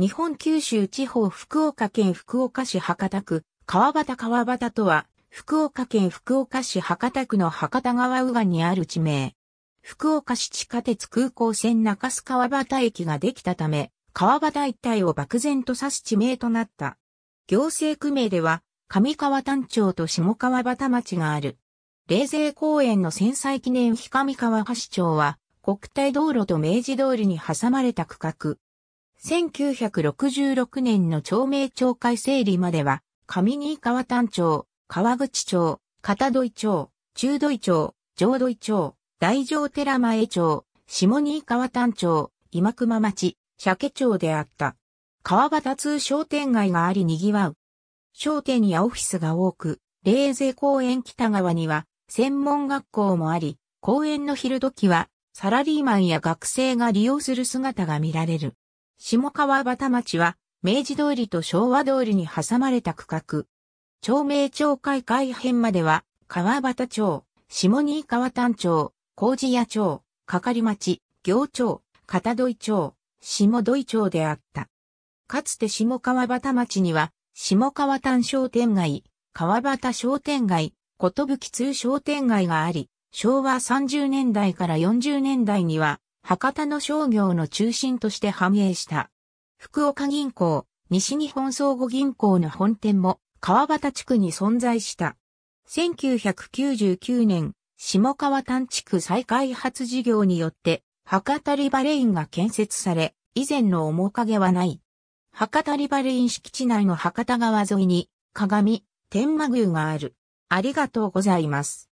日本九州地方福岡県福岡市博多区、川端川端とは、福岡県福岡市博多区の博多川右岸にある地名。福岡市地下鉄空港線中須川端駅ができたため、川端一帯を漠然と指す地名となった。行政区名では、上川丹町と下川端町がある。冷泉公園の戦災記念日上川橋町は、国体道路と明治通りに挟まれた区画。1966年の町名町会整理までは、上新川丹町、川口町、片土井町、中土井町、上土井町、大城寺前町、下新川丹町、今熊町、鮭町であった。川端通商店街があり賑わう。商店やオフィスが多く、冷税公園北側には専門学校もあり、公園の昼時はサラリーマンや学生が利用する姿が見られる。下川端町は、明治通りと昭和通りに挟まれた区画。町名町会改編までは、川端町、下新川丹町、麹屋町、かかり町、行町、片戸井町、下土井町であった。かつて下川端町には、下川丹商店街、川端商店街、ことぶき通商店街があり、昭和30年代から40年代には、博多の商業の中心として繁栄した。福岡銀行、西日本相互銀行の本店も川端地区に存在した。1999年、下川端地区再開発事業によって、博多リバレインが建設され、以前の面影はない。博多リバレイン敷地内の博多川沿いに、鏡、天満宮がある。ありがとうございます。